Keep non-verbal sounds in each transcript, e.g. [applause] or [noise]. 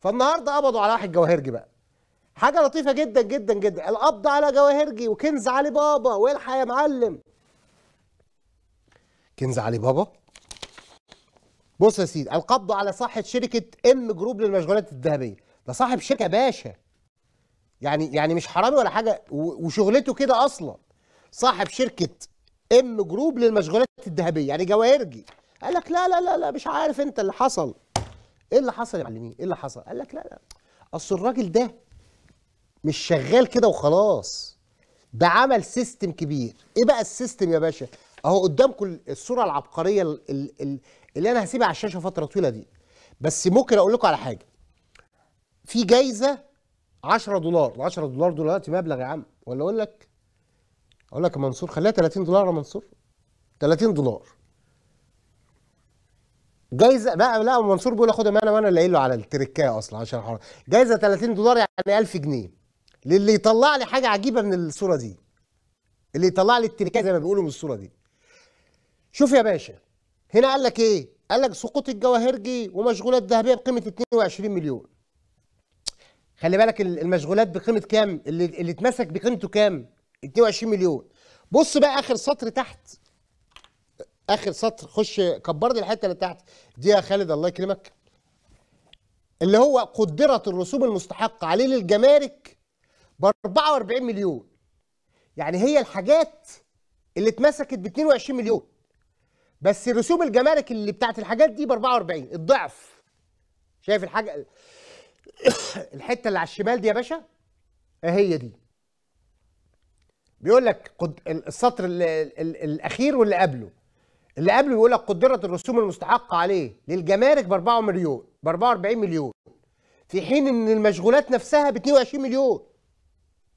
فالنهارده قبضوا على واحد جواهرجي بقى حاجه لطيفه جدا جدا جدا القبض على جواهرجي وكنز علي بابا والحق يا معلم كنز علي بابا بص يا سيدي القبض على صاحب شركه ام جروب للمشغولات الذهبيه ده صاحب شركه باشا يعني يعني مش حرامي ولا حاجه وشغلته كده اصلا صاحب شركه ام جروب للمشغولات الذهبيه يعني جواهرجي قال لك لا لا لا لا مش عارف انت اللي حصل ايه اللي حصل يا معلمين ايه اللي حصل قال لك لا لا اصل الراجل ده مش شغال كده وخلاص ده عمل سيستم كبير ايه بقى السيستم يا باشا اهو قدامكم الصوره العبقريه اللي انا هسيبها على الشاشه فتره طويله دي بس ممكن اقول لكم على حاجه في جايزه 10 دولار 10 دولار دلوقتي مبلغ يا عم ولا اقول لك اقول لك يا منصور خليها 30 دولار يا منصور 30 دولار جايزه بقى لا منصور بيقول خدها معانا وانا اللي قايل له على التركايه اصلا عشان حرام جايزه 30 دولار يعني 1000 جنيه للي يطلع لي حاجه عجيبه من الصوره دي اللي يطلع لي التركايه زي ما بيقولوا من الصوره دي شوف يا باشا هنا قال لك ايه قال لك سقوط الجواهرجي ومشغولات ذهبيه بقيمه 22 مليون خلي بالك المشغولات بقيمه كام اللي اللي اتمسك بقيمته كام 22 مليون بص بقى اخر سطر تحت اخر سطر خش كبر لي الحته اللي تحت دي يا خالد الله يكرمك اللي هو قدرت الرسوم المستحقه عليه للجمارك ب 44 مليون يعني هي الحاجات اللي اتمسكت ب 22 مليون بس رسوم الجمارك اللي بتاعت الحاجات دي ب 44 الضعف شايف الحاجه [coughs] الحته اللي على الشمال دي يا باشا إيه هي دي بيقول لك السطر الاخير واللي قبله اللي قبله بيقول لك قدرت الرسوم المستحقه عليه للجمارك ب 4 مليون ب 44 مليون في حين ان المشغولات نفسها ب 22 مليون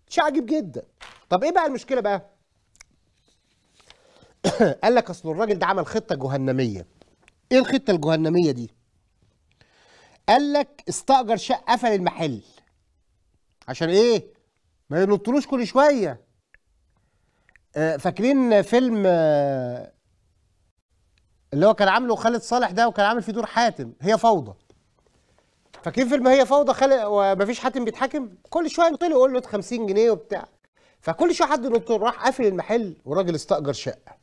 شيء عجيب جدا طب ايه بقى المشكله بقى [coughs] قال لك اصل الراجل ده عمل خطه جهنميه ايه الخطه الجهنميه دي قال لك استاجر شقه قفل المحل عشان ايه ما ينطلوش كل شويه آه، فاكرين فيلم آه، اللي هو كان عامله خالد صالح ده وكان عامل فيه دور حاتم هي فوضى فاكرين فيلم هي فوضى خالد ومفيش حاتم بيتحاكم كل شويه ينط له يقول له 50 جنيه وبتاع فكل شويه حد ينط راح قافل المحل وراجل استاجر شقه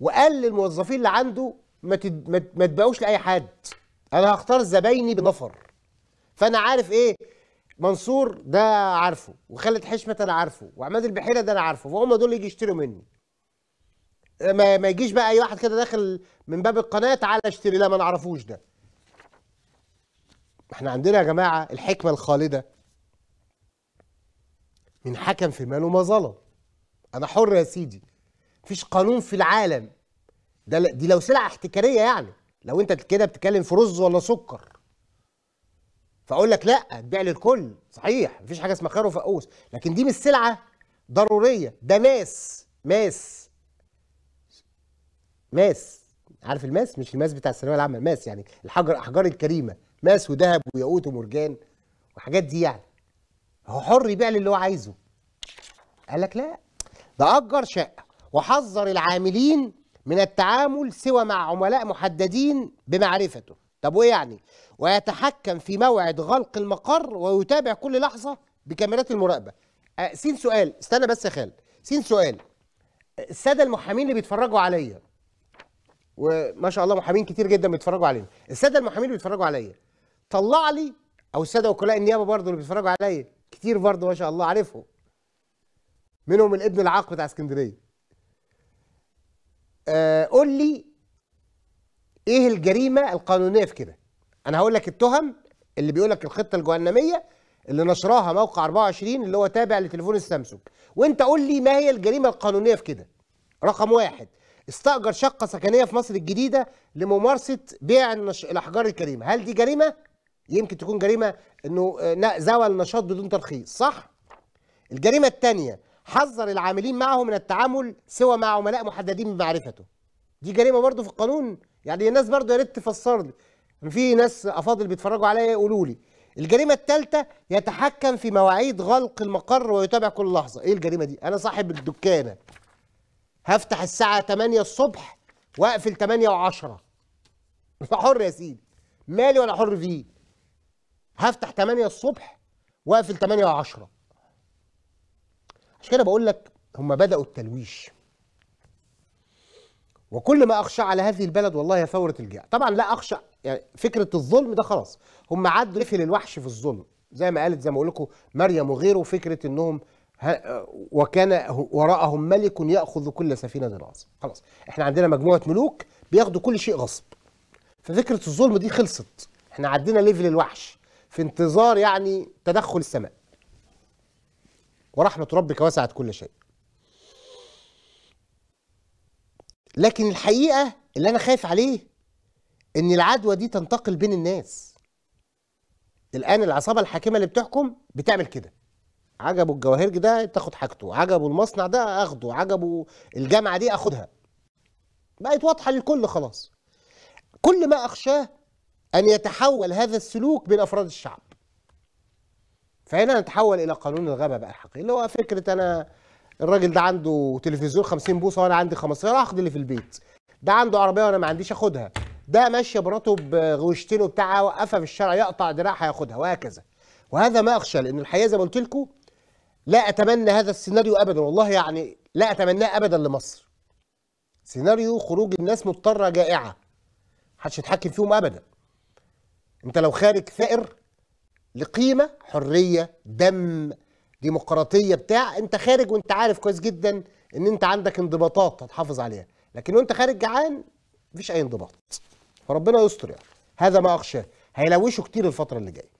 وقال للموظفين اللي عنده ما تد... ما تبقوش لاي حد انا هختار زبايني بنفر فانا عارف ايه منصور ده عارفه وخالد حشمت انا عارفه وعماد البحيره ده انا عارفه فهم دول يجي يشتروا مني ما, ما يجيش بقى اي واحد كده داخل من باب القناه تعالى اشتري لا ما نعرفوش ده احنا عندنا يا جماعه الحكمه الخالده من حكم في ماله ما ظلم انا حر يا سيدي مفيش قانون في العالم ده دي لو سلعه احتكاريه يعني لو انت كده بتتكلم في رز ولا سكر فاقول لك لا تبيع للكل صحيح مفيش حاجه اسمها خير وفقوس لكن دي مش سلعه ضروريه ده ماس ماس ماس عارف الماس مش الماس بتاع الثانويه العامه الماس يعني الحجر الاحجار الكريمه ماس وذهب وياقوت ومرجان وحاجات دي يعني هو حر يبيع اللي هو عايزه قال لك لا ده اجر شقه وحذر العاملين من التعامل سوى مع عملاء محددين بمعرفته طب وايه يعني ويتحكم في موعد غلق المقر ويتابع كل لحظه بكاميرات المراقبه آه، سين سؤال استنى بس يا خالد سين سؤال الساده المحامين اللي بيتفرجوا عليا وما شاء الله محامين كتير جدا بيتفرجوا علينا الساده المحامين اللي بيتفرجوا عليا طلع لي او الساده وكلاء النيابه برضه اللي بيتفرجوا عليا كتير برضه ما شاء الله عارفهم منهم الابن العاق بتاع اسكندريه آه قول لي ايه الجريمه القانونيه في كده انا هقول لك التهم اللي بيقول لك الخطه الجهنميه اللي نشرها موقع 24 اللي هو تابع لتليفون السامسونج وانت قول لي ما هي الجريمه القانونيه في كده رقم واحد استأجر شقة سكنية في مصر الجديدة لممارسة بيع النش... الأحجار الكريمة هل دي جريمة؟ يمكن تكون جريمة أنه زوى النشاط بدون ترخيص صح؟ الجريمة الثانية حذر العاملين معه من التعامل سوى مع عملاء محددين بمعرفته دي جريمة برضه في القانون يعني الناس برضه يا ريت تفسر لي في ناس أفاضل بيتفرجوا عليا يقولوا لي الجريمه الثالثه يتحكم في مواعيد غلق المقر ويتابع كل لحظه ايه الجريمه دي انا صاحب الدكانه هفتح الساعة 8 الصبح واقفل 8 و10 [laughs] حر يا سيدي مالي وانا حر فيه هفتح 8 الصبح واقفل 8 و10 عشان كده بقول لك هم بدأوا التلويش وكل ما اخشى على هذه البلد والله يا ثوره الجيع طبعا لا اخشى يعني فكره الظلم ده خلاص هم عدوا قفل الوحش في الظلم زي ما قالت زي ما اقول لكم مريم وغيره فكره انهم وكان وراءهم ملك ياخذ كل سفينه غصب خلاص احنا عندنا مجموعه ملوك بياخدوا كل شيء غصب ففكره الظلم دي خلصت احنا عدينا ليفل الوحش في انتظار يعني تدخل السماء ورحمه ربك وسعت كل شيء لكن الحقيقه اللي انا خايف عليه ان العدوى دي تنتقل بين الناس الان العصابه الحاكمه اللي بتحكم بتعمل كده عجبه الجواهرج ده تاخد حاجته عجبه المصنع ده اخده عجبه الجامعه دي اخدها بقت واضحه للكل خلاص كل ما اخشاه ان يتحول هذا السلوك بين افراد الشعب فهنا نتحول الى قانون الغابه بقى الحقيقي اللي هو فكره انا الراجل ده عنده تلفزيون 50 بوصه وانا عندي 15 هاخد اللي في البيت ده عنده عربيه وانا ما عنديش اخدها ده ماشيه براته بغوشتين وبتاع وقفها في الشارع يقطع دراعها ياخدها وهكذا وهذا ما اخشى لان الحقيقه زي ما قلت لكم لا أتمنى هذا السيناريو أبدا والله يعني لا أتمناه أبدا لمصر سيناريو خروج الناس مضطرة جائعة محدش يتحكم فيهم أبدا أنت لو خارج ثائر لقيمة حرية دم ديمقراطية بتاع أنت خارج وأنت عارف كويس جدا إن أنت عندك انضباطات هتحافظ عليها لكن وأنت خارج جعان مفيش أي انضباط فربنا يستر يعني هذا ما أخشاه هيلوشوا كتير الفترة اللي جاية